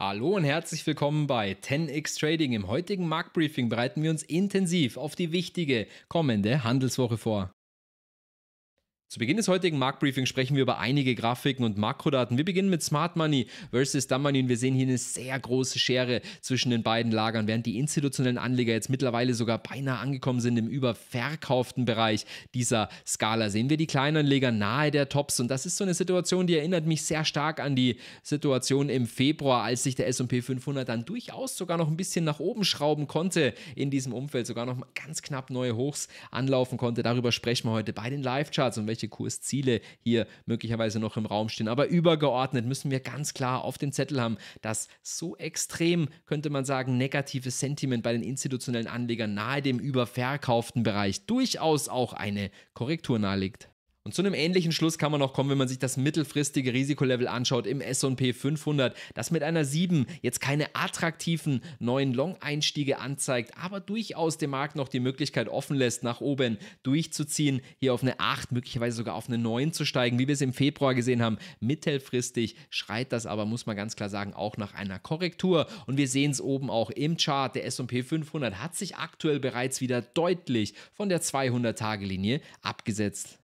Hallo und herzlich willkommen bei 10x Trading. Im heutigen Marktbriefing bereiten wir uns intensiv auf die wichtige kommende Handelswoche vor. Zu Beginn des heutigen Marktbriefings sprechen wir über einige Grafiken und Makrodaten. Wir beginnen mit Smart Money versus Dumb Money und wir sehen hier eine sehr große Schere zwischen den beiden Lagern, während die institutionellen Anleger jetzt mittlerweile sogar beinahe angekommen sind im überverkauften Bereich dieser Skala. Sehen wir die Kleinanleger nahe der Tops und das ist so eine Situation, die erinnert mich sehr stark an die Situation im Februar, als sich der S&P 500 dann durchaus sogar noch ein bisschen nach oben schrauben konnte in diesem Umfeld, sogar noch ganz knapp neue Hochs anlaufen konnte. Darüber sprechen wir heute bei den Live-Charts und welche welche Kursziele hier möglicherweise noch im Raum stehen. Aber übergeordnet müssen wir ganz klar auf dem Zettel haben, dass so extrem, könnte man sagen, negatives Sentiment bei den institutionellen Anlegern nahe dem überverkauften Bereich durchaus auch eine Korrektur nahelegt. Und zu einem ähnlichen Schluss kann man auch kommen, wenn man sich das mittelfristige Risikolevel anschaut im S&P 500, das mit einer 7 jetzt keine attraktiven neuen Long-Einstiege anzeigt, aber durchaus dem Markt noch die Möglichkeit offen lässt, nach oben durchzuziehen, hier auf eine 8, möglicherweise sogar auf eine 9 zu steigen, wie wir es im Februar gesehen haben. Mittelfristig schreit das aber, muss man ganz klar sagen, auch nach einer Korrektur. Und wir sehen es oben auch im Chart. Der S&P 500 hat sich aktuell bereits wieder deutlich von der 200-Tage-Linie abgesetzt.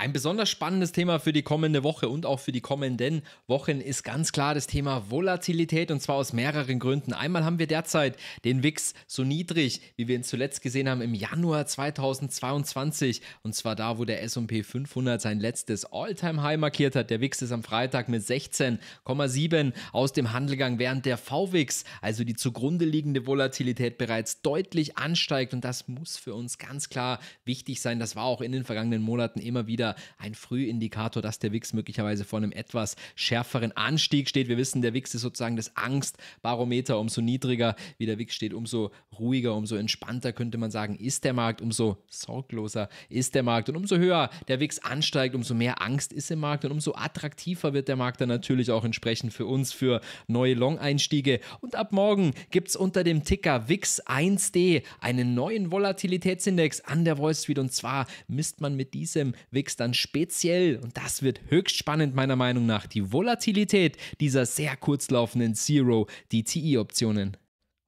Ein besonders spannendes Thema für die kommende Woche und auch für die kommenden Wochen ist ganz klar das Thema Volatilität und zwar aus mehreren Gründen. Einmal haben wir derzeit den WIX so niedrig, wie wir ihn zuletzt gesehen haben im Januar 2022 und zwar da, wo der S&P 500 sein letztes All-Time-High markiert hat. Der WIX ist am Freitag mit 16,7 aus dem Handelgang, während der VWIX, also die zugrunde liegende Volatilität bereits deutlich ansteigt und das muss für uns ganz klar wichtig sein. Das war auch in den vergangenen Monaten immer wieder wieder ein Frühindikator, dass der WIX möglicherweise vor einem etwas schärferen Anstieg steht. Wir wissen, der WIX ist sozusagen das Angstbarometer. Umso niedriger wie der WIX steht, umso ruhiger, umso entspannter könnte man sagen, ist der Markt, umso sorgloser ist der Markt. Und umso höher der WIX ansteigt, umso mehr Angst ist im Markt und umso attraktiver wird der Markt dann natürlich auch entsprechend für uns für neue Long-Einstiege. Und ab morgen gibt es unter dem Ticker WIX 1D einen neuen Volatilitätsindex an der Wall Street. Und zwar misst man mit diesem WIX dann speziell, und das wird höchst spannend meiner Meinung nach, die Volatilität dieser sehr kurzlaufenden Zero, dti optionen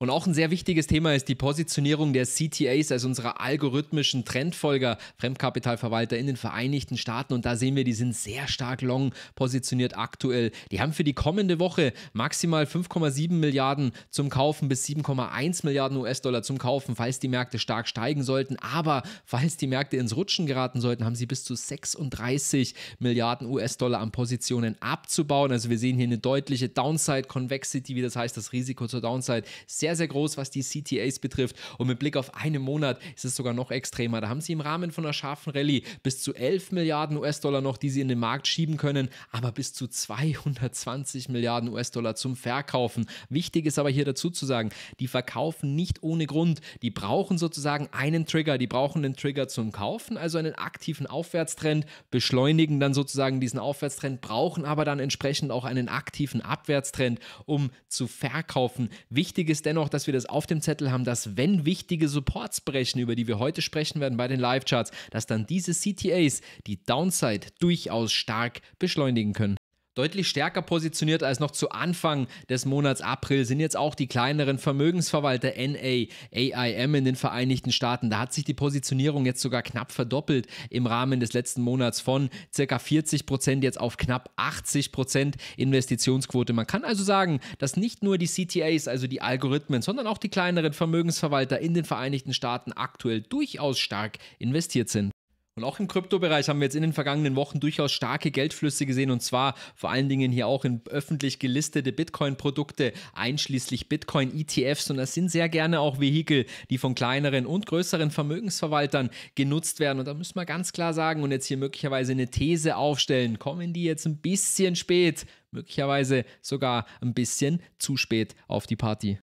und auch ein sehr wichtiges Thema ist die Positionierung der CTAs, also unserer algorithmischen Trendfolger, Fremdkapitalverwalter in den Vereinigten Staaten. Und da sehen wir, die sind sehr stark long positioniert aktuell. Die haben für die kommende Woche maximal 5,7 Milliarden zum Kaufen bis 7,1 Milliarden US-Dollar zum Kaufen, falls die Märkte stark steigen sollten. Aber falls die Märkte ins Rutschen geraten sollten, haben sie bis zu 36 Milliarden US-Dollar an Positionen abzubauen. Also wir sehen hier eine deutliche Downside-Convexity, wie das heißt, das Risiko zur Downside sehr sehr, sehr groß, was die CTAs betrifft. Und mit Blick auf einen Monat ist es sogar noch extremer. Da haben sie im Rahmen von einer scharfen Rallye bis zu 11 Milliarden US-Dollar noch, die sie in den Markt schieben können, aber bis zu 220 Milliarden US-Dollar zum Verkaufen. Wichtig ist aber hier dazu zu sagen, die verkaufen nicht ohne Grund. Die brauchen sozusagen einen Trigger. Die brauchen einen Trigger zum Kaufen, also einen aktiven Aufwärtstrend, beschleunigen dann sozusagen diesen Aufwärtstrend, brauchen aber dann entsprechend auch einen aktiven Abwärtstrend, um zu verkaufen. Wichtig ist dennoch, noch, dass wir das auf dem Zettel haben, dass wenn wichtige Supports brechen, über die wir heute sprechen werden bei den Live-Charts, dass dann diese CTAs die Downside durchaus stark beschleunigen können. Deutlich stärker positioniert als noch zu Anfang des Monats April sind jetzt auch die kleineren Vermögensverwalter NA, AIM in den Vereinigten Staaten. Da hat sich die Positionierung jetzt sogar knapp verdoppelt im Rahmen des letzten Monats von circa 40 Prozent jetzt auf knapp 80 Prozent Investitionsquote. Man kann also sagen, dass nicht nur die CTAs, also die Algorithmen, sondern auch die kleineren Vermögensverwalter in den Vereinigten Staaten aktuell durchaus stark investiert sind. Und auch im Kryptobereich haben wir jetzt in den vergangenen Wochen durchaus starke Geldflüsse gesehen und zwar vor allen Dingen hier auch in öffentlich gelistete Bitcoin-Produkte, einschließlich Bitcoin-ETFs. Und das sind sehr gerne auch Vehikel, die von kleineren und größeren Vermögensverwaltern genutzt werden. Und da müssen wir ganz klar sagen und jetzt hier möglicherweise eine These aufstellen, kommen die jetzt ein bisschen spät, möglicherweise sogar ein bisschen zu spät auf die Party.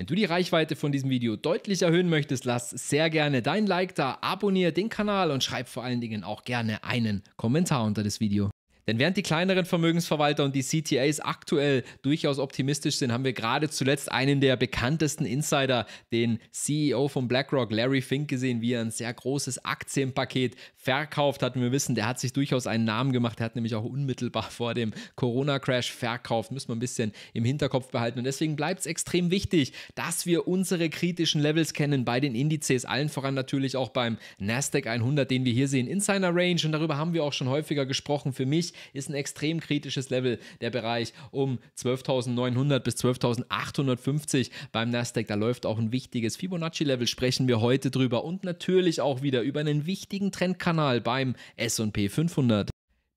Wenn du die Reichweite von diesem Video deutlich erhöhen möchtest, lass sehr gerne dein Like da, abonniere den Kanal und schreib vor allen Dingen auch gerne einen Kommentar unter das Video. Denn während die kleineren Vermögensverwalter und die CTAs aktuell durchaus optimistisch sind, haben wir gerade zuletzt einen der bekanntesten Insider, den CEO von BlackRock, Larry Fink, gesehen, wie er ein sehr großes Aktienpaket verkauft hat. Und wir wissen, der hat sich durchaus einen Namen gemacht. Der hat nämlich auch unmittelbar vor dem Corona-Crash verkauft. Müssen wir ein bisschen im Hinterkopf behalten. Und deswegen bleibt es extrem wichtig, dass wir unsere kritischen Levels kennen bei den Indizes, allen voran natürlich auch beim NASDAQ 100, den wir hier sehen, in seiner Range. Und darüber haben wir auch schon häufiger gesprochen. Für mich ist ein extrem kritisches Level, der Bereich um 12.900 bis 12.850 beim Nasdaq. Da läuft auch ein wichtiges Fibonacci-Level, sprechen wir heute drüber und natürlich auch wieder über einen wichtigen Trendkanal beim S&P 500.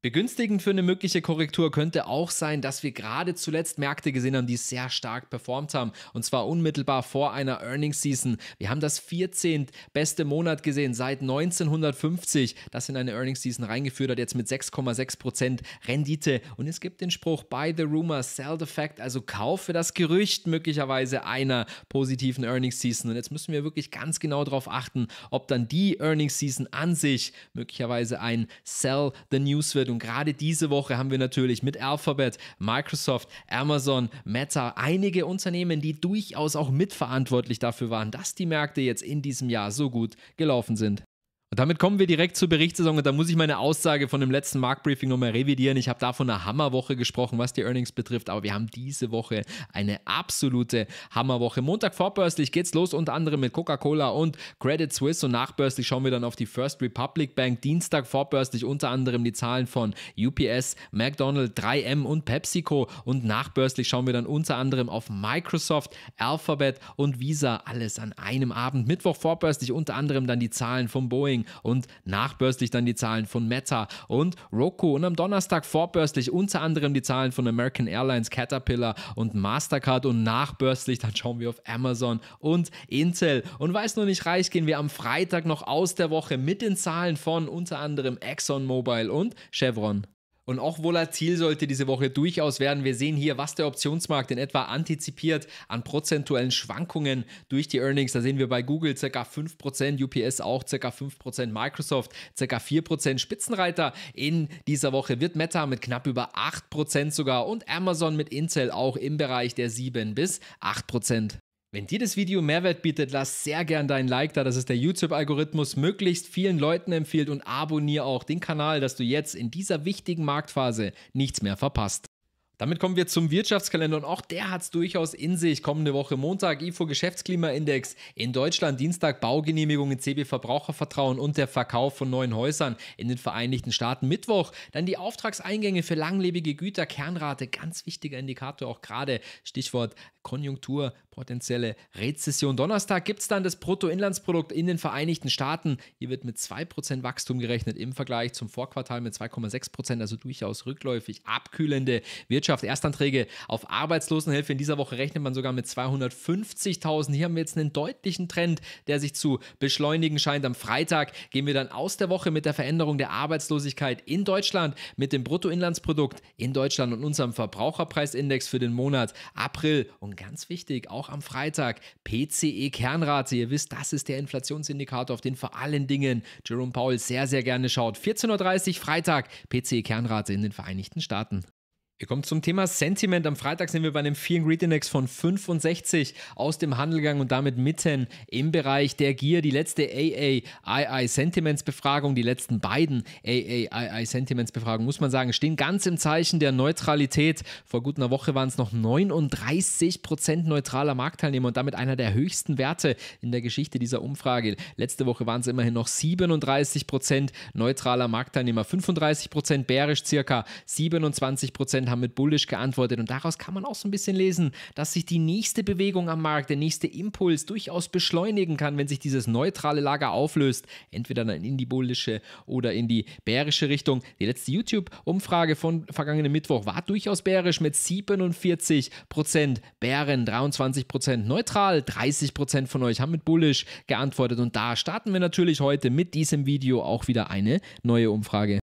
Begünstigend für eine mögliche Korrektur könnte auch sein, dass wir gerade zuletzt Märkte gesehen haben, die sehr stark performt haben. Und zwar unmittelbar vor einer Earnings Season. Wir haben das 14. beste Monat gesehen seit 1950, das in eine Earnings Season reingeführt hat, jetzt mit 6,6% Rendite. Und es gibt den Spruch, buy the rumor, sell the fact, also kaufe das Gerücht möglicherweise einer positiven Earnings Season. Und jetzt müssen wir wirklich ganz genau darauf achten, ob dann die Earnings Season an sich möglicherweise ein Sell the News wird und gerade diese Woche haben wir natürlich mit Alphabet, Microsoft, Amazon, Meta einige Unternehmen, die durchaus auch mitverantwortlich dafür waren, dass die Märkte jetzt in diesem Jahr so gut gelaufen sind damit kommen wir direkt zur Berichtssaison und da muss ich meine Aussage von dem letzten Marktbriefing nochmal revidieren. Ich habe da von einer Hammerwoche gesprochen, was die Earnings betrifft, aber wir haben diese Woche eine absolute Hammerwoche. Montag vorbörslich geht's los, unter anderem mit Coca-Cola und Credit Suisse und nachbörslich schauen wir dann auf die First Republic Bank. Dienstag vorbörslich unter anderem die Zahlen von UPS, McDonald's, 3M und PepsiCo und nachbörslich schauen wir dann unter anderem auf Microsoft, Alphabet und Visa. Alles an einem Abend. Mittwoch vorbörslich unter anderem dann die Zahlen von Boeing. Bing und nachbörslich dann die Zahlen von Meta und Roku und am Donnerstag vorbörslich unter anderem die Zahlen von American Airlines, Caterpillar und Mastercard und nachbörslich dann schauen wir auf Amazon und Intel. Und weil es noch nicht reicht, gehen wir am Freitag noch aus der Woche mit den Zahlen von unter anderem ExxonMobil und Chevron. Und auch volatil sollte diese Woche durchaus werden. Wir sehen hier, was der Optionsmarkt in etwa antizipiert an prozentuellen Schwankungen durch die Earnings. Da sehen wir bei Google ca. 5%, UPS auch ca. 5%, Microsoft ca. 4%. Spitzenreiter in dieser Woche wird Meta mit knapp über 8% sogar und Amazon mit Intel auch im Bereich der 7 bis 8%. Wenn dir das Video Mehrwert bietet, lass sehr gern deinen Like da, dass es der YouTube-Algorithmus möglichst vielen Leuten empfiehlt und abonniere auch den Kanal, dass du jetzt in dieser wichtigen Marktphase nichts mehr verpasst. Damit kommen wir zum Wirtschaftskalender und auch der hat es durchaus in sich. Kommende Woche Montag IFO Geschäftsklimaindex, in Deutschland Dienstag Baugenehmigungen, CB Verbrauchervertrauen und der Verkauf von neuen Häusern in den Vereinigten Staaten. Mittwoch dann die Auftragseingänge für langlebige Güter, Kernrate, ganz wichtiger Indikator auch gerade, Stichwort Konjunktur, potenzielle Rezession. Donnerstag gibt es dann das Bruttoinlandsprodukt in den Vereinigten Staaten. Hier wird mit 2% Wachstum gerechnet im Vergleich zum Vorquartal mit 2,6%, also durchaus rückläufig abkühlende Wirtschaft. Wirtschaft. Erstanträge auf Arbeitslosenhilfe. In dieser Woche rechnet man sogar mit 250.000. Hier haben wir jetzt einen deutlichen Trend, der sich zu beschleunigen scheint. Am Freitag gehen wir dann aus der Woche mit der Veränderung der Arbeitslosigkeit in Deutschland, mit dem Bruttoinlandsprodukt in Deutschland und unserem Verbraucherpreisindex für den Monat April. Und ganz wichtig, auch am Freitag PCE-Kernrate. Ihr wisst, das ist der Inflationsindikator, auf den vor allen Dingen Jerome Powell sehr, sehr gerne schaut. 14.30 Uhr Freitag PCE-Kernrate in den Vereinigten Staaten. Wir kommen zum Thema Sentiment. Am Freitag sind wir bei einem Fear Greed Index von 65 aus dem Handelgang und damit mitten im Bereich der Gier. Die letzte AAII Sentiments Befragung, die letzten beiden AAII Sentiments Befragungen, muss man sagen, stehen ganz im Zeichen der Neutralität. Vor gut einer Woche waren es noch 39 neutraler Marktteilnehmer und damit einer der höchsten Werte in der Geschichte dieser Umfrage. Letzte Woche waren es immerhin noch 37 neutraler Marktteilnehmer, 35 bärisch circa, 27 Prozent haben mit Bullish geantwortet. Und daraus kann man auch so ein bisschen lesen, dass sich die nächste Bewegung am Markt, der nächste Impuls durchaus beschleunigen kann, wenn sich dieses neutrale Lager auflöst. Entweder dann in die bullische oder in die bärische Richtung. Die letzte YouTube-Umfrage von vergangenen Mittwoch war durchaus bärisch mit 47% Bären, 23% neutral, 30% von euch haben mit bullish geantwortet. Und da starten wir natürlich heute mit diesem Video auch wieder eine neue Umfrage.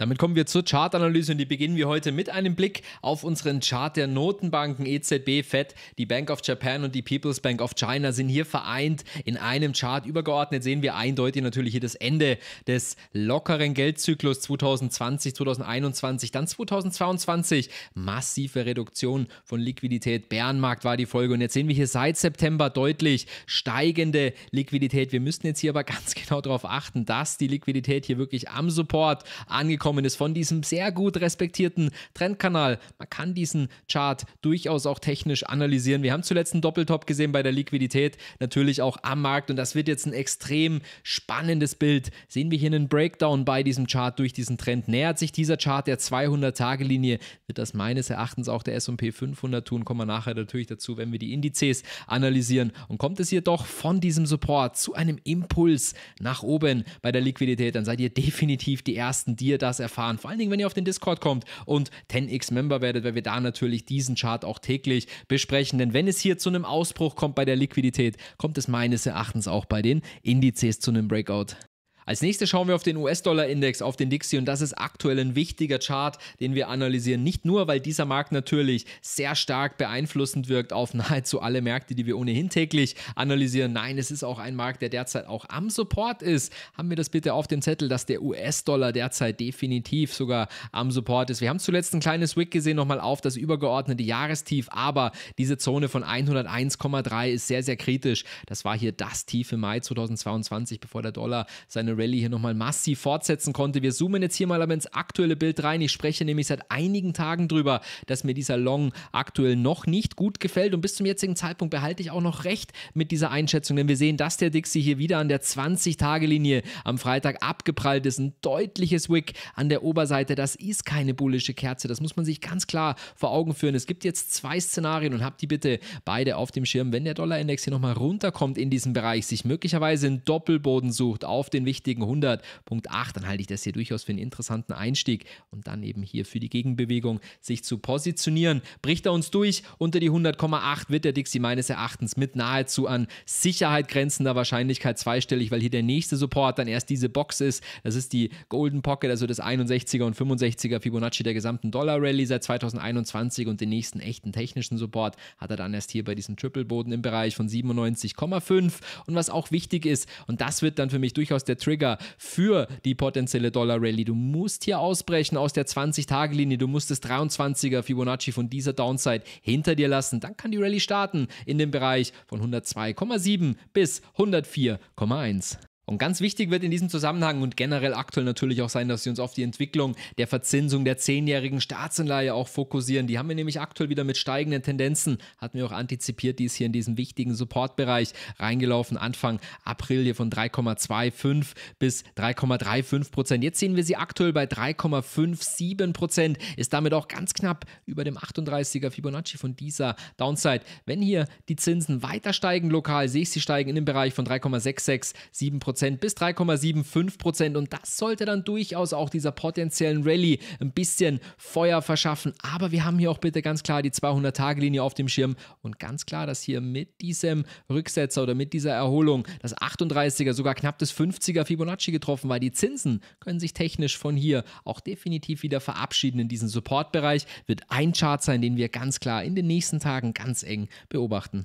Damit kommen wir zur Chartanalyse und die beginnen wir heute mit einem Blick auf unseren Chart der Notenbanken EZB, Fed, die Bank of Japan und die People's Bank of China sind hier vereint in einem Chart. Übergeordnet sehen wir eindeutig natürlich hier das Ende des lockeren Geldzyklus 2020, 2021, dann 2022. Massive Reduktion von Liquidität. Bärenmarkt war die Folge und jetzt sehen wir hier seit September deutlich steigende Liquidität. Wir müssen jetzt hier aber ganz genau darauf achten, dass die Liquidität hier wirklich am Support angekommen gekommen ist von diesem sehr gut respektierten Trendkanal. Man kann diesen Chart durchaus auch technisch analysieren. Wir haben zuletzt einen Doppeltop gesehen bei der Liquidität, natürlich auch am Markt und das wird jetzt ein extrem spannendes Bild. Sehen wir hier einen Breakdown bei diesem Chart durch diesen Trend. Nähert sich dieser Chart der 200-Tage-Linie, wird das meines Erachtens auch der S&P 500 tun. Kommen wir nachher natürlich dazu, wenn wir die Indizes analysieren. Und kommt es hier doch von diesem Support zu einem Impuls nach oben bei der Liquidität, dann seid ihr definitiv die Ersten, die ihr das erfahren. Vor allen Dingen, wenn ihr auf den Discord kommt und 10x Member werdet, weil wir da natürlich diesen Chart auch täglich besprechen. Denn wenn es hier zu einem Ausbruch kommt bei der Liquidität, kommt es meines Erachtens auch bei den Indizes zu einem Breakout. Als nächstes schauen wir auf den US-Dollar-Index, auf den Dixie und das ist aktuell ein wichtiger Chart, den wir analysieren. Nicht nur, weil dieser Markt natürlich sehr stark beeinflussend wirkt auf nahezu alle Märkte, die wir ohnehin täglich analysieren. Nein, es ist auch ein Markt, der derzeit auch am Support ist. Haben wir das bitte auf dem Zettel, dass der US-Dollar derzeit definitiv sogar am Support ist. Wir haben zuletzt ein kleines Wick gesehen, nochmal auf das übergeordnete Jahrestief, aber diese Zone von 101,3 ist sehr, sehr kritisch. Das war hier das Tief im Mai 2022, bevor der Dollar seine Rallye hier nochmal massiv fortsetzen konnte. Wir zoomen jetzt hier mal aber ins aktuelle Bild rein. Ich spreche nämlich seit einigen Tagen drüber, dass mir dieser Long aktuell noch nicht gut gefällt und bis zum jetzigen Zeitpunkt behalte ich auch noch recht mit dieser Einschätzung, denn wir sehen, dass der Dixie hier wieder an der 20-Tage-Linie am Freitag abgeprallt ist. Ein deutliches Wick an der Oberseite, das ist keine bullische Kerze. Das muss man sich ganz klar vor Augen führen. Es gibt jetzt zwei Szenarien und habt die bitte beide auf dem Schirm. Wenn der Dollarindex hier nochmal runterkommt in diesem Bereich, sich möglicherweise einen Doppelboden sucht auf den wichtigen richtigen 100.8, dann halte ich das hier durchaus für einen interessanten Einstieg und dann eben hier für die Gegenbewegung sich zu positionieren. Bricht er uns durch unter die 100,8 wird der Dixie meines Erachtens mit nahezu an Sicherheit grenzender Wahrscheinlichkeit zweistellig, weil hier der nächste Support dann erst diese Box ist. Das ist die Golden Pocket, also das 61er und 65er Fibonacci der gesamten Dollar Rally seit 2021 und den nächsten echten technischen Support hat er dann erst hier bei diesem Triple Boden im Bereich von 97,5 und was auch wichtig ist und das wird dann für mich durchaus der Triple Trigger für die potenzielle dollar rallye Du musst hier ausbrechen aus der 20-Tage-Linie. Du musst das 23er Fibonacci von dieser Downside hinter dir lassen. Dann kann die Rallye starten in dem Bereich von 102,7 bis 104,1. Und ganz wichtig wird in diesem Zusammenhang und generell aktuell natürlich auch sein, dass wir uns auf die Entwicklung der Verzinsung der zehnjährigen Staatsanleihe auch fokussieren. Die haben wir nämlich aktuell wieder mit steigenden Tendenzen, hatten wir auch antizipiert, die ist hier in diesen wichtigen Supportbereich reingelaufen, Anfang April hier von 3,25 bis 3,35 Prozent. Jetzt sehen wir sie aktuell bei 3,57 Prozent, ist damit auch ganz knapp über dem 38er Fibonacci von dieser Downside. Wenn hier die Zinsen weiter steigen lokal, sehe ich sie steigen in den Bereich von 3,667 Prozent 3,5% bis 3,75% und das sollte dann durchaus auch dieser potenziellen Rallye ein bisschen Feuer verschaffen. Aber wir haben hier auch bitte ganz klar die 200-Tage-Linie auf dem Schirm und ganz klar, dass hier mit diesem Rücksetzer oder mit dieser Erholung das 38er, sogar knapp das 50er Fibonacci getroffen war. Die Zinsen können sich technisch von hier auch definitiv wieder verabschieden in diesen Supportbereich. Wird ein Chart sein, den wir ganz klar in den nächsten Tagen ganz eng beobachten.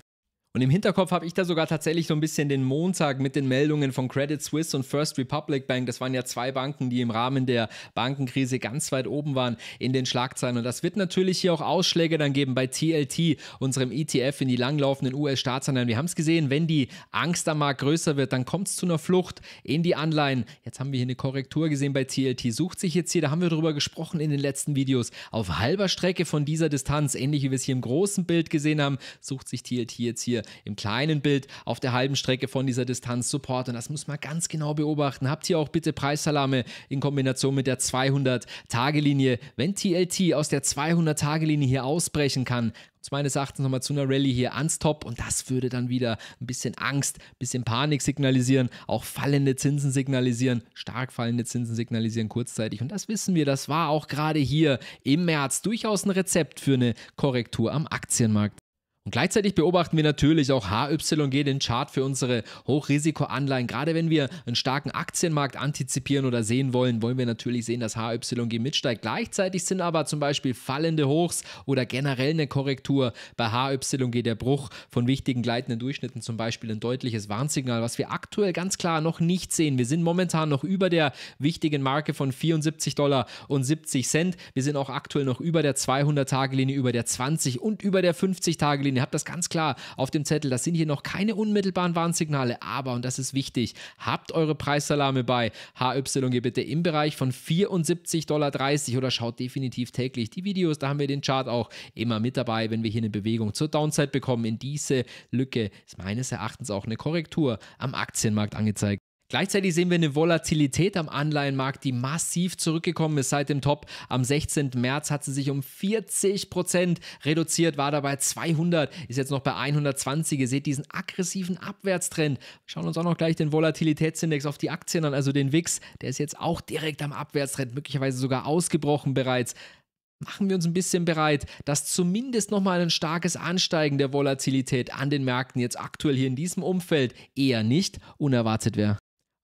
Und im Hinterkopf habe ich da sogar tatsächlich so ein bisschen den Montag mit den Meldungen von Credit Suisse und First Republic Bank. Das waren ja zwei Banken, die im Rahmen der Bankenkrise ganz weit oben waren in den Schlagzeilen. Und das wird natürlich hier auch Ausschläge dann geben bei TLT, unserem ETF in die langlaufenden US-Staatsanleihen. Wir haben es gesehen, wenn die Angst am Markt größer wird, dann kommt es zu einer Flucht in die Anleihen. Jetzt haben wir hier eine Korrektur gesehen bei TLT. Sucht sich jetzt hier, da haben wir drüber gesprochen in den letzten Videos, auf halber Strecke von dieser Distanz, ähnlich wie wir es hier im großen Bild gesehen haben, sucht sich TLT jetzt hier im kleinen Bild auf der halben Strecke von dieser Distanz Support und Das muss man ganz genau beobachten. Habt ihr auch bitte Preissalame in Kombination mit der 200-Tage-Linie. Wenn TLT aus der 200-Tage-Linie hier ausbrechen kann, meines Erachtens nochmal zu einer Rallye hier ans Top und das würde dann wieder ein bisschen Angst, ein bisschen Panik signalisieren, auch fallende Zinsen signalisieren, stark fallende Zinsen signalisieren kurzzeitig und das wissen wir, das war auch gerade hier im März durchaus ein Rezept für eine Korrektur am Aktienmarkt. Und gleichzeitig beobachten wir natürlich auch HYG, den Chart für unsere Hochrisikoanleihen. Gerade wenn wir einen starken Aktienmarkt antizipieren oder sehen wollen, wollen wir natürlich sehen, dass HYG mitsteigt. Gleichzeitig sind aber zum Beispiel fallende Hochs oder generell eine Korrektur bei HYG, der Bruch von wichtigen gleitenden Durchschnitten zum Beispiel ein deutliches Warnsignal, was wir aktuell ganz klar noch nicht sehen. Wir sind momentan noch über der wichtigen Marke von 74 Dollar und 70 Cent. Wir sind auch aktuell noch über der 200-Tage-Linie, über der 20 und über der 50-Tage-Linie Ihr habt das ganz klar auf dem Zettel. Das sind hier noch keine unmittelbaren Warnsignale, aber, und das ist wichtig, habt eure Preissalame bei HYG bitte im Bereich von 74,30 Dollar oder schaut definitiv täglich die Videos. Da haben wir den Chart auch immer mit dabei, wenn wir hier eine Bewegung zur Downside bekommen. In diese Lücke ist meines Erachtens auch eine Korrektur am Aktienmarkt angezeigt. Gleichzeitig sehen wir eine Volatilität am Anleihenmarkt, die massiv zurückgekommen ist seit dem Top. Am 16. März hat sie sich um 40 reduziert, war dabei 200, ist jetzt noch bei 120. Ihr seht diesen aggressiven Abwärtstrend. Schauen uns auch noch gleich den Volatilitätsindex auf die Aktien an, also den WIX. Der ist jetzt auch direkt am Abwärtstrend, möglicherweise sogar ausgebrochen bereits machen wir uns ein bisschen bereit, dass zumindest nochmal ein starkes Ansteigen der Volatilität an den Märkten jetzt aktuell hier in diesem Umfeld eher nicht unerwartet wäre.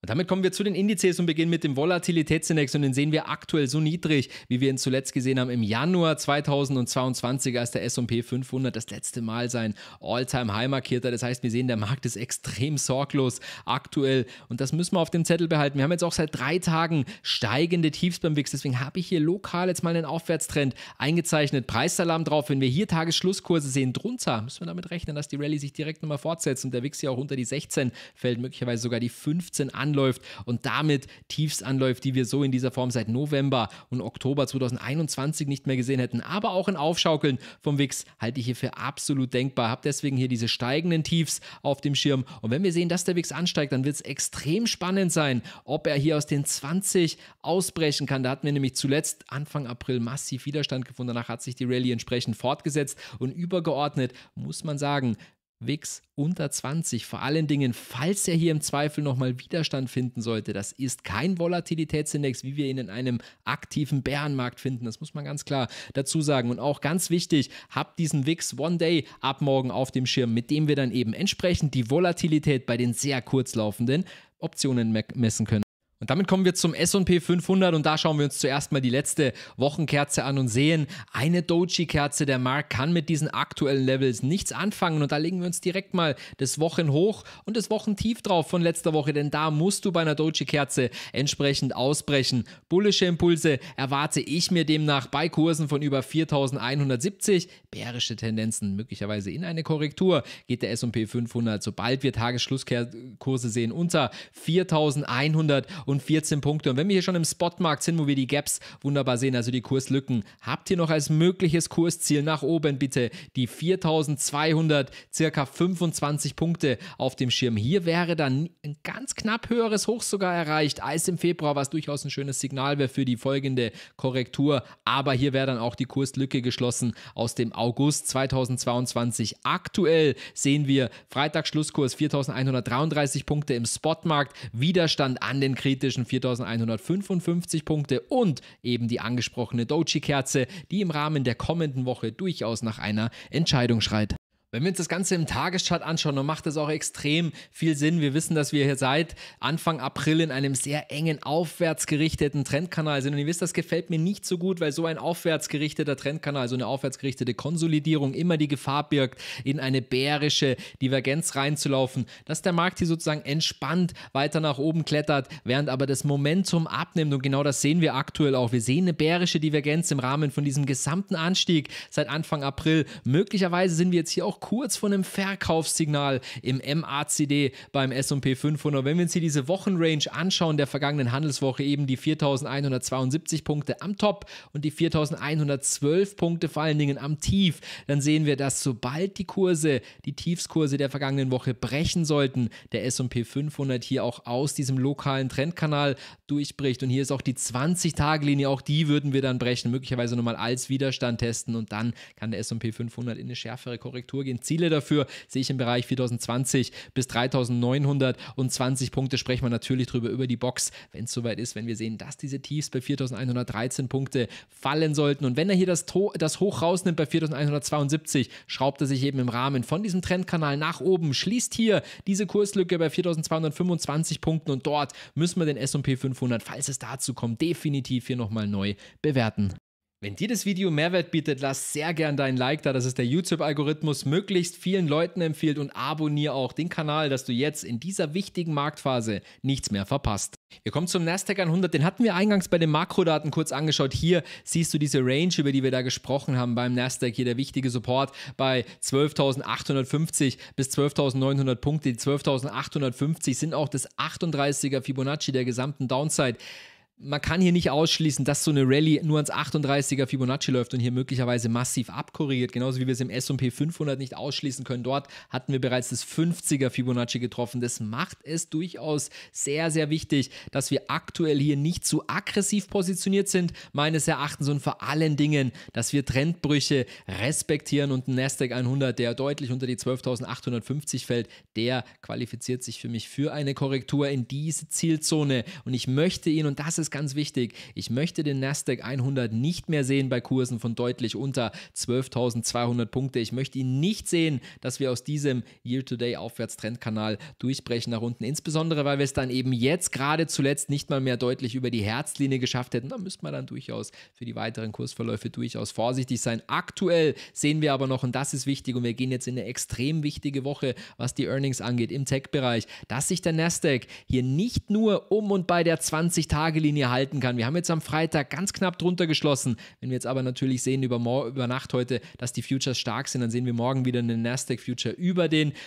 Und damit kommen wir zu den Indizes und beginnen mit dem Volatilitätsindex und den sehen wir aktuell so niedrig, wie wir ihn zuletzt gesehen haben im Januar 2022, als der S&P 500 das letzte Mal sein All-Time-High markierte. Das heißt, wir sehen, der Markt ist extrem sorglos aktuell und das müssen wir auf dem Zettel behalten. Wir haben jetzt auch seit drei Tagen steigende Tiefs beim WIX, deswegen habe ich hier lokal jetzt mal einen Aufwärtstrend eingezeichnet. Preisalarm drauf, wenn wir hier Tagesschlusskurse sehen drunter, müssen wir damit rechnen, dass die Rallye sich direkt nochmal fortsetzt und der WIX hier auch unter die 16 fällt, möglicherweise sogar die 15 an anläuft und damit Tiefs anläuft, die wir so in dieser Form seit November und Oktober 2021 nicht mehr gesehen hätten. Aber auch ein Aufschaukeln vom Wix halte ich hier für absolut denkbar. Habe deswegen hier diese steigenden Tiefs auf dem Schirm. Und wenn wir sehen, dass der Wix ansteigt, dann wird es extrem spannend sein, ob er hier aus den 20 ausbrechen kann. Da hatten wir nämlich zuletzt Anfang April massiv Widerstand gefunden. Danach hat sich die Rallye entsprechend fortgesetzt und übergeordnet muss man sagen, Wix unter 20. Vor allen Dingen, falls er hier im Zweifel nochmal Widerstand finden sollte, das ist kein Volatilitätsindex, wie wir ihn in einem aktiven Bärenmarkt finden. Das muss man ganz klar dazu sagen. Und auch ganz wichtig, habt diesen Wix One Day ab morgen auf dem Schirm, mit dem wir dann eben entsprechend die Volatilität bei den sehr kurzlaufenden Optionen messen können. Und damit kommen wir zum S&P 500 und da schauen wir uns zuerst mal die letzte Wochenkerze an und sehen, eine Doji-Kerze, der Markt kann mit diesen aktuellen Levels nichts anfangen und da legen wir uns direkt mal das Wochenhoch und das Wochentief drauf von letzter Woche, denn da musst du bei einer Doji-Kerze entsprechend ausbrechen. Bullische Impulse erwarte ich mir demnach bei Kursen von über 4170, bärische Tendenzen möglicherweise in eine Korrektur, geht der S&P 500, sobald wir Tagesschlusskurse sehen, unter 4100 und 14 Punkte. Und wenn wir hier schon im Spotmarkt sind, wo wir die Gaps wunderbar sehen, also die Kurslücken, habt ihr noch als mögliches Kursziel nach oben bitte die 4200, circa 25 Punkte auf dem Schirm. Hier wäre dann ein ganz knapp höheres Hoch sogar erreicht als im Februar, was durchaus ein schönes Signal wäre für die folgende Korrektur. Aber hier wäre dann auch die Kurslücke geschlossen aus dem August 2022. Aktuell sehen wir Freitagsschlusskurs 4133 Punkte im Spotmarkt, Widerstand an den Krediten kritischen 4155 Punkte und eben die angesprochene Doji-Kerze, die im Rahmen der kommenden Woche durchaus nach einer Entscheidung schreit. Wenn wir uns das Ganze im Tageschart anschauen, dann macht das auch extrem viel Sinn. Wir wissen, dass wir hier seit Anfang April in einem sehr engen, aufwärtsgerichteten Trendkanal sind. Und ihr wisst, das gefällt mir nicht so gut, weil so ein aufwärtsgerichteter Trendkanal, so eine aufwärtsgerichtete Konsolidierung immer die Gefahr birgt, in eine bärische Divergenz reinzulaufen, dass der Markt hier sozusagen entspannt weiter nach oben klettert, während aber das Momentum abnimmt. Und genau das sehen wir aktuell auch. Wir sehen eine bärische Divergenz im Rahmen von diesem gesamten Anstieg seit Anfang April. Möglicherweise sind wir jetzt hier auch kurz vor einem Verkaufssignal im MACD beim S&P 500. Wenn wir uns hier diese Wochenrange anschauen der vergangenen Handelswoche, eben die 4.172 Punkte am Top und die 4.112 Punkte vor allen Dingen am Tief, dann sehen wir, dass sobald die Kurse, die Tiefskurse der vergangenen Woche brechen sollten, der S&P 500 hier auch aus diesem lokalen Trendkanal durchbricht. Und hier ist auch die 20-Tage-Linie, auch die würden wir dann brechen, möglicherweise nochmal als Widerstand testen und dann kann der S&P 500 in eine schärfere Korrektur gehen. Immobilien. Ziele dafür sehe ich im Bereich 4020 bis 3920 Punkte. Sprechen wir natürlich drüber über die Box, wenn es soweit ist, wenn wir sehen, dass diese Tiefs bei 4113 Punkte fallen sollten. Und wenn er hier das, to das Hoch rausnimmt bei 4172, schraubt er sich eben im Rahmen von diesem Trendkanal nach oben, schließt hier diese Kurslücke bei 4225 Punkten und dort müssen wir den SP 500, falls es dazu kommt, definitiv hier nochmal neu bewerten. Wenn dir das Video Mehrwert bietet, lass sehr gern deinen Like da, dass es der YouTube-Algorithmus möglichst vielen Leuten empfiehlt und abonniere auch den Kanal, dass du jetzt in dieser wichtigen Marktphase nichts mehr verpasst. Wir kommen zum Nasdaq 100, den hatten wir eingangs bei den Makrodaten kurz angeschaut. Hier siehst du diese Range, über die wir da gesprochen haben beim Nasdaq, hier der wichtige Support bei 12.850 bis 12.900 Punkte. Die 12.850 sind auch das 38er Fibonacci der gesamten Downside man kann hier nicht ausschließen, dass so eine Rallye nur ans 38er Fibonacci läuft und hier möglicherweise massiv abkorrigiert, genauso wie wir es im S&P 500 nicht ausschließen können. Dort hatten wir bereits das 50er Fibonacci getroffen. Das macht es durchaus sehr, sehr wichtig, dass wir aktuell hier nicht zu aggressiv positioniert sind, meines Erachtens und vor allen Dingen, dass wir Trendbrüche respektieren und ein Nasdaq 100, der deutlich unter die 12.850 fällt, der qualifiziert sich für mich für eine Korrektur in diese Zielzone und ich möchte ihn, und das ist ganz wichtig. Ich möchte den Nasdaq 100 nicht mehr sehen bei Kursen von deutlich unter 12.200 Punkte. Ich möchte ihn nicht sehen, dass wir aus diesem Year-to-Day-Aufwärtstrendkanal durchbrechen nach unten. Insbesondere, weil wir es dann eben jetzt gerade zuletzt nicht mal mehr deutlich über die Herzlinie geschafft hätten. Da müsste man dann durchaus für die weiteren Kursverläufe durchaus vorsichtig sein. Aktuell sehen wir aber noch, und das ist wichtig, und wir gehen jetzt in eine extrem wichtige Woche, was die Earnings angeht im Tech-Bereich, dass sich der Nasdaq hier nicht nur um und bei der 20-Tage-Linie Linie halten kann. Wir haben jetzt am Freitag ganz knapp drunter geschlossen. Wenn wir jetzt aber natürlich sehen über, über Nacht heute, dass die Futures stark sind, dann sehen wir morgen wieder einen Nasdaq Future über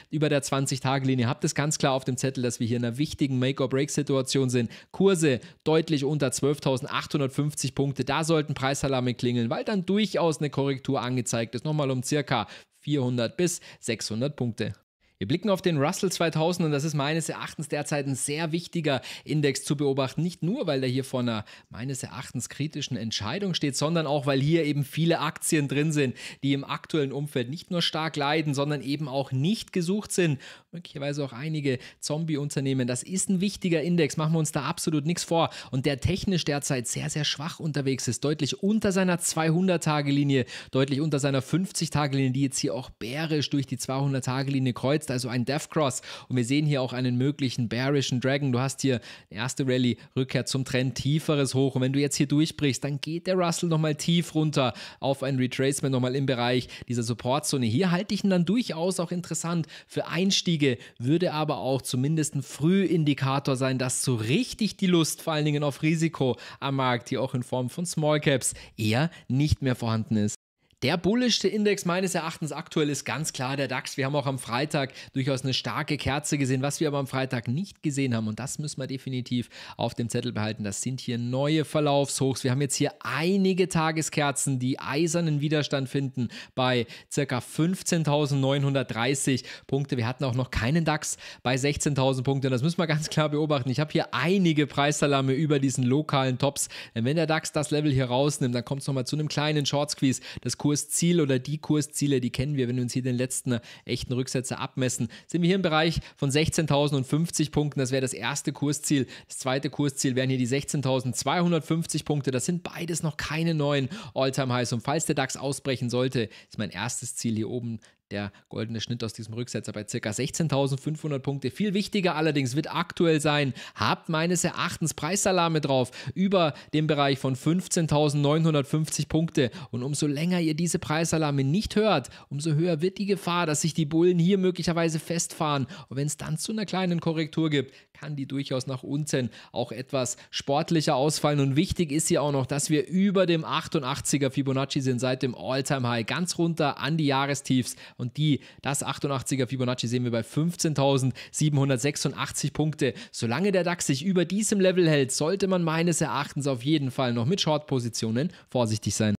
über der 20-Tage-Linie. Habt es ganz klar auf dem Zettel, dass wir hier in einer wichtigen Make-or-Break-Situation sind. Kurse deutlich unter 12.850 Punkte. Da sollten Preisalarme klingeln, weil dann durchaus eine Korrektur angezeigt ist. Nochmal um circa 400 bis 600 Punkte. Wir blicken auf den Russell 2000 und das ist meines Erachtens derzeit ein sehr wichtiger Index zu beobachten. Nicht nur, weil er hier vor einer meines Erachtens kritischen Entscheidung steht, sondern auch, weil hier eben viele Aktien drin sind, die im aktuellen Umfeld nicht nur stark leiden, sondern eben auch nicht gesucht sind. Möglicherweise auch einige Zombie-Unternehmen. Das ist ein wichtiger Index, machen wir uns da absolut nichts vor. Und der technisch derzeit sehr, sehr schwach unterwegs ist, deutlich unter seiner 200-Tage-Linie, deutlich unter seiner 50-Tage-Linie, die jetzt hier auch bärisch durch die 200-Tage-Linie kreuzt jetzt also ein Death Cross und wir sehen hier auch einen möglichen bearischen Dragon. Du hast hier erste Rallye, Rückkehr zum Trend, tieferes Hoch und wenn du jetzt hier durchbrichst, dann geht der Russell nochmal tief runter auf ein Retracement nochmal im Bereich dieser Supportzone. Hier halte ich ihn dann durchaus auch interessant für Einstiege, würde aber auch zumindest ein Frühindikator sein, dass so richtig die Lust vor allen Dingen auf Risiko am Markt, hier auch in Form von Small Caps eher nicht mehr vorhanden ist. Der bullischste Index meines Erachtens aktuell ist ganz klar der DAX. Wir haben auch am Freitag durchaus eine starke Kerze gesehen. Was wir aber am Freitag nicht gesehen haben, und das müssen wir definitiv auf dem Zettel behalten, das sind hier neue Verlaufshochs. Wir haben jetzt hier einige Tageskerzen, die eisernen Widerstand finden bei circa 15.930 Punkte. Wir hatten auch noch keinen DAX bei 16.000 Punkten. Das müssen wir ganz klar beobachten. Ich habe hier einige Preisalarme über diesen lokalen Tops. wenn der DAX das Level hier rausnimmt, dann kommt es nochmal zu einem kleinen Short-Squeeze. Das Kursziel oder die Kursziele, die kennen wir, wenn wir uns hier den letzten äh, echten Rücksetzer abmessen, sind wir hier im Bereich von 16.050 Punkten. Das wäre das erste Kursziel. Das zweite Kursziel wären hier die 16.250 Punkte. Das sind beides noch keine neuen All-Time-Highs. Und falls der DAX ausbrechen sollte, ist mein erstes Ziel hier oben der goldene Schnitt aus diesem Rücksetzer bei ca. 16.500 Punkte. Viel wichtiger allerdings wird aktuell sein, habt meines Erachtens Preisalarme drauf über dem Bereich von 15.950 Punkte. Und umso länger ihr diese Preisalarme nicht hört, umso höher wird die Gefahr, dass sich die Bullen hier möglicherweise festfahren. Und wenn es dann zu einer kleinen Korrektur gibt, kann die durchaus nach unten auch etwas sportlicher ausfallen. Und wichtig ist hier auch noch, dass wir über dem 88er Fibonacci sind seit dem Alltime high ganz runter an die Jahrestiefs. Und die, das 88er Fibonacci sehen wir bei 15.786 Punkte. Solange der DAX sich über diesem Level hält, sollte man meines Erachtens auf jeden Fall noch mit Short-Positionen vorsichtig sein.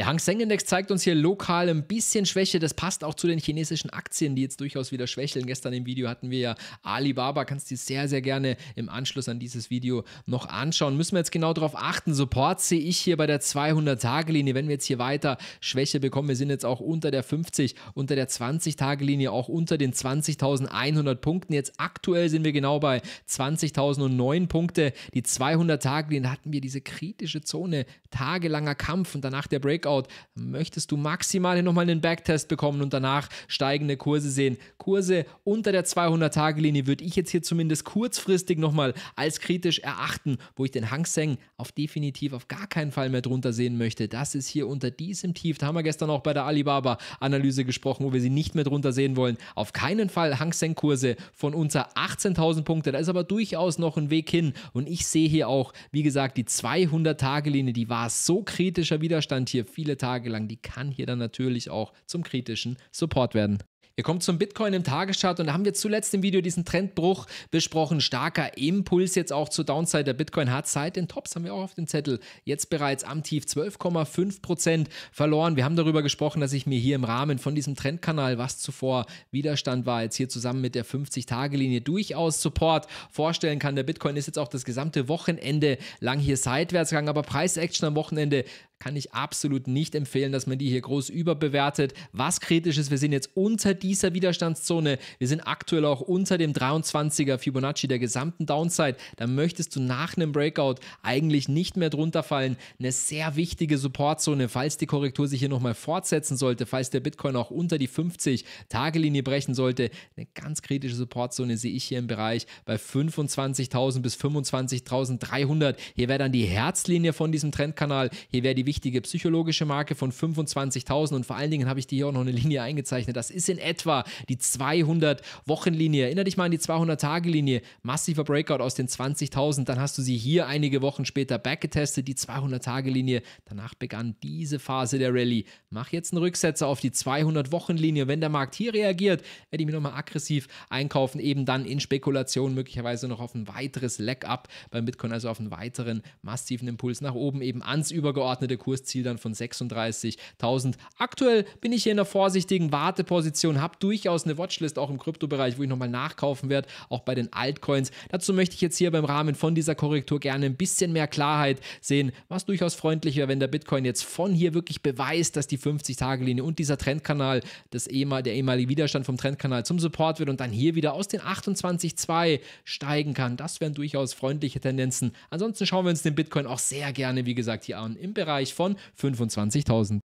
Der Hang Seng Index zeigt uns hier lokal ein bisschen Schwäche. Das passt auch zu den chinesischen Aktien, die jetzt durchaus wieder schwächeln. Gestern im Video hatten wir ja Alibaba. Kannst du dir sehr, sehr gerne im Anschluss an dieses Video noch anschauen. Müssen wir jetzt genau darauf achten. Support sehe ich hier bei der 200-Tage-Linie. Wenn wir jetzt hier weiter Schwäche bekommen, wir sind jetzt auch unter der 50, unter der 20-Tage-Linie, auch unter den 20.100 Punkten. Jetzt aktuell sind wir genau bei 20.009 Punkte. Die 200-Tage-Linie hatten wir diese kritische Zone, tagelanger Kampf und danach der Breakout. Breakout, möchtest du maximal nochmal einen Backtest bekommen und danach steigende Kurse sehen. Kurse unter der 200-Tage-Linie würde ich jetzt hier zumindest kurzfristig nochmal als kritisch erachten, wo ich den Hang Seng auf definitiv auf gar keinen Fall mehr drunter sehen möchte. Das ist hier unter diesem Tief. Da haben wir gestern auch bei der Alibaba-Analyse gesprochen, wo wir sie nicht mehr drunter sehen wollen. Auf keinen Fall Hang Seng-Kurse von unter 18.000 Punkte. Da ist aber durchaus noch ein Weg hin. Und ich sehe hier auch, wie gesagt, die 200-Tage-Linie, die war so kritischer Widerstand hier viele Tage lang, die kann hier dann natürlich auch zum kritischen Support werden. Wir kommen zum Bitcoin im Tageschart und da haben wir zuletzt im Video diesen Trendbruch besprochen. Starker Impuls jetzt auch zur Downside. Der Bitcoin hat seit den Tops, haben wir auch auf dem Zettel, jetzt bereits am Tief 12,5% verloren. Wir haben darüber gesprochen, dass ich mir hier im Rahmen von diesem Trendkanal, was zuvor Widerstand war, jetzt hier zusammen mit der 50-Tage-Linie durchaus Support vorstellen kann. Der Bitcoin ist jetzt auch das gesamte Wochenende lang hier seitwärts gegangen, aber Preisaction am Wochenende kann ich absolut nicht empfehlen, dass man die hier groß überbewertet. Was kritisch ist, wir sind jetzt unter dieser Widerstandszone. Wir sind aktuell auch unter dem 23er Fibonacci der gesamten Downside. Da möchtest du nach einem Breakout eigentlich nicht mehr drunter fallen. Eine sehr wichtige Supportzone, falls die Korrektur sich hier nochmal fortsetzen sollte, falls der Bitcoin auch unter die 50 Tagelinie brechen sollte. Eine ganz kritische Supportzone sehe ich hier im Bereich bei 25.000 bis 25.300. Hier wäre dann die Herzlinie von diesem Trendkanal. Hier wäre die wichtige psychologische Marke von 25.000 und vor allen Dingen habe ich dir hier auch noch eine Linie eingezeichnet. Das ist in etwa die 200 wochen linie Erinner dich mal an die 200-Tage-Linie. Massiver Breakout aus den 20.000. Dann hast du sie hier einige Wochen später backgetestet, die 200-Tage-Linie. Danach begann diese Phase der Rallye. Mach jetzt einen Rücksetzer auf die 200 wochen linie Wenn der Markt hier reagiert, werde ich mich nochmal aggressiv einkaufen, eben dann in Spekulation möglicherweise noch auf ein weiteres Leg-Up beim Bitcoin, also auf einen weiteren massiven Impuls nach oben, eben ans übergeordnete Kursziel dann von 36.000. Aktuell bin ich hier in der vorsichtigen Warteposition, habe durchaus eine Watchlist auch im Kryptobereich, wo ich nochmal nachkaufen werde, auch bei den Altcoins. Dazu möchte ich jetzt hier beim Rahmen von dieser Korrektur gerne ein bisschen mehr Klarheit sehen, was durchaus freundlich wäre, wenn der Bitcoin jetzt von hier wirklich beweist, dass die 50-Tage-Linie und dieser Trendkanal, das EMA, der ehemalige Widerstand vom Trendkanal zum Support wird und dann hier wieder aus den 28,2 steigen kann. Das wären durchaus freundliche Tendenzen. Ansonsten schauen wir uns den Bitcoin auch sehr gerne, wie gesagt, hier an im Bereich von 25.000.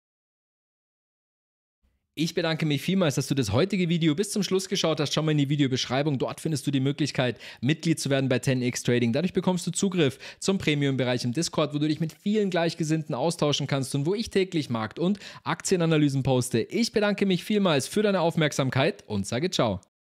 Ich bedanke mich vielmals, dass du das heutige Video bis zum Schluss geschaut hast. Schau mal in die Videobeschreibung. Dort findest du die Möglichkeit, Mitglied zu werden bei 10x Trading. Dadurch bekommst du Zugriff zum Premium-Bereich im Discord, wo du dich mit vielen Gleichgesinnten austauschen kannst und wo ich täglich Markt- und Aktienanalysen poste. Ich bedanke mich vielmals für deine Aufmerksamkeit und sage ciao.